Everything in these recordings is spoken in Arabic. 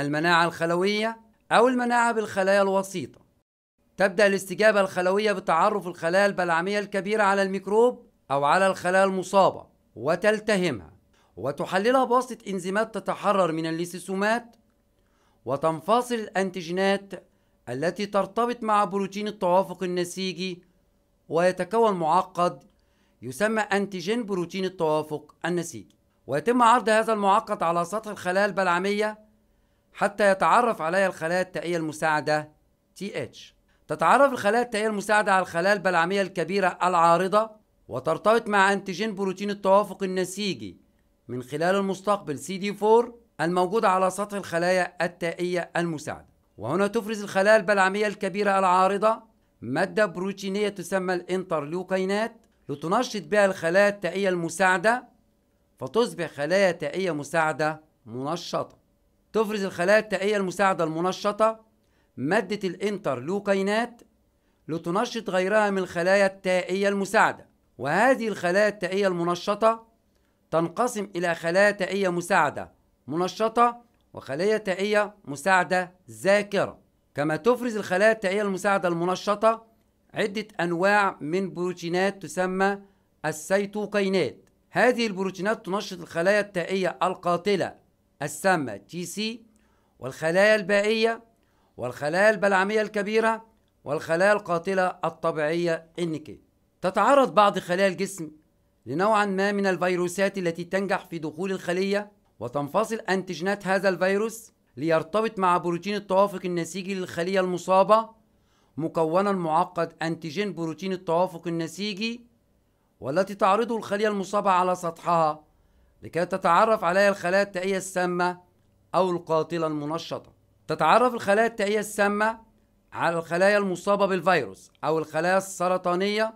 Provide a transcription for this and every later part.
المناعة الخلوية أو المناعة بالخلايا الوسيطة تبدأ الاستجابة الخلوية بتعرف الخلايا البلعمية الكبيرة على الميكروب أو على الخلايا المصابة وتلتهمها وتحللها بواسطة إنزيمات تتحرر من الليسيسومات وتنفصل الأنتيجينات التي ترتبط مع بروتين التوافق النسيجي ويتكون معقد يسمى أنتيجين بروتين التوافق النسيجي ويتم عرض هذا المعقد على سطح الخلايا البلعمية حتى يتعرف عليها الخلايا التائية المساعدة TH تتعرف الخلايا التائية المساعدة على الخلايا البلعمية الكبيرة العارضة وترتبط مع أنتيجين بروتين التوافق النسيجي من خلال المستقبل CD4 الموجود على سطح الخلايا التائية المساعدة وهنا تفرز الخلايا البلعمية الكبيرة العارضة مادة بروتينية تسمى الانترلوكينات لتنشط بها الخلايا التائية المساعدة فتصبح خلايا تائية مساعدة منشطة تفرز الخلايا التائية المساعدة المنشطة مادة الانترلوكينات لتنشط غيرها من الخلايا التائية المساعدة وهذه الخلايا التائية المنشطة تنقسم إلى خلايا تائية مساعدة منشطة وخلايا تائية مساعدة ذاكرة كما تفرز الخلايا التائية المساعدة المنشطة عدة أنواع من بروتينات تسمى السيتوكينات هذه البروتينات تنشط الخلايا التائية القاتلة السامة تي سي والخلايا البائية والخلايا البلعمية الكبيرة والخلايا القاتلة الطبيعية NK تتعرض بعض خلايا الجسم لنوعا ما من الفيروسات التي تنجح في دخول الخلية وتنفصل أنتجنات هذا الفيروس ليرتبط مع بروتين التوافق النسيجي للخلية المصابة مكونا معقد أنتيجين بروتين التوافق النسيجي والتي تعرضه الخلية المصابة على سطحها لكي تتعرف عليها الخلايا التائية السامة أو القاتلة المنشطة تتعرف الخلايا التائية السامة على الخلايا المصابة بالفيروس أو الخلايا السرطانية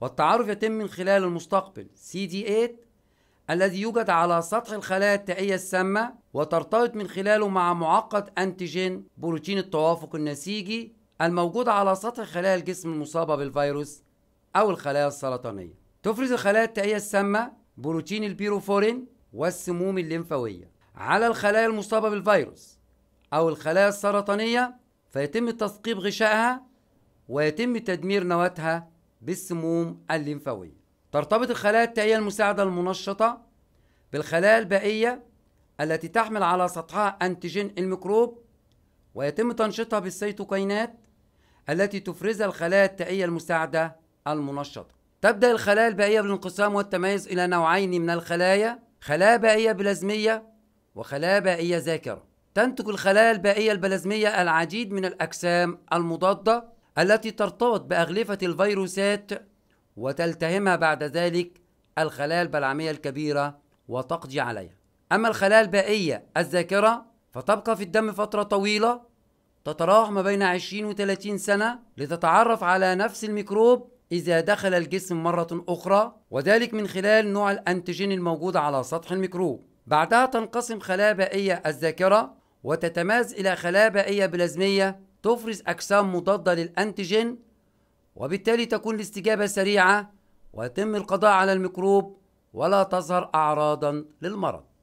والتعرف يتم من خلال المستقبل CD8 الذي يوجد على سطح الخلايا التائية السامة وترتبط من خلاله مع معقد أنتيجين بروتين التوافق النسيجي الموجود على سطح خلايا الجسم المصابة بالفيروس أو الخلايا السرطانية تفرز الخلايا التائية السامة بروتين البيروفورين والسموم الليمفاوية على الخلايا المصابة بالفيروس أو الخلايا السرطانية فيتم تثقيب غشائها ويتم تدمير نواتها بالسموم الليمفاوية ترتبط الخلايا التائية المساعدة المنشطة بالخلايا البائية التي تحمل على سطحها أنتيجين الميكروب ويتم تنشيطها بالسيتوكينات التي تفرزها الخلايا التائية المساعدة المنشطة تبدأ الخلايا البائية بالانقسام والتميز إلى نوعين من الخلايا خلايا بائية بلازمية وخلايا بائية ذاكرة تنتج الخلايا البائية البلازمية العديد من الأجسام المضادة التي ترتبط بأغلفة الفيروسات وتلتهمها بعد ذلك الخلايا البلعمية الكبيرة وتقضي عليها أما الخلايا البائية الذاكرة فتبقى في الدم فترة طويلة تتراوح ما بين 20 و 30 سنة لتتعرف على نفس الميكروب إذا دخل الجسم مرة أخرى وذلك من خلال نوع الأنتيجين الموجود على سطح الميكروب بعدها تنقسم خلايا بائية الذاكرة وتتماز إلى خلايا بائية بلازمية تفرز أجسام مضادة للأنتيجين وبالتالي تكون الاستجابة سريعة ويتم القضاء على الميكروب ولا تظهر أعراضا للمرض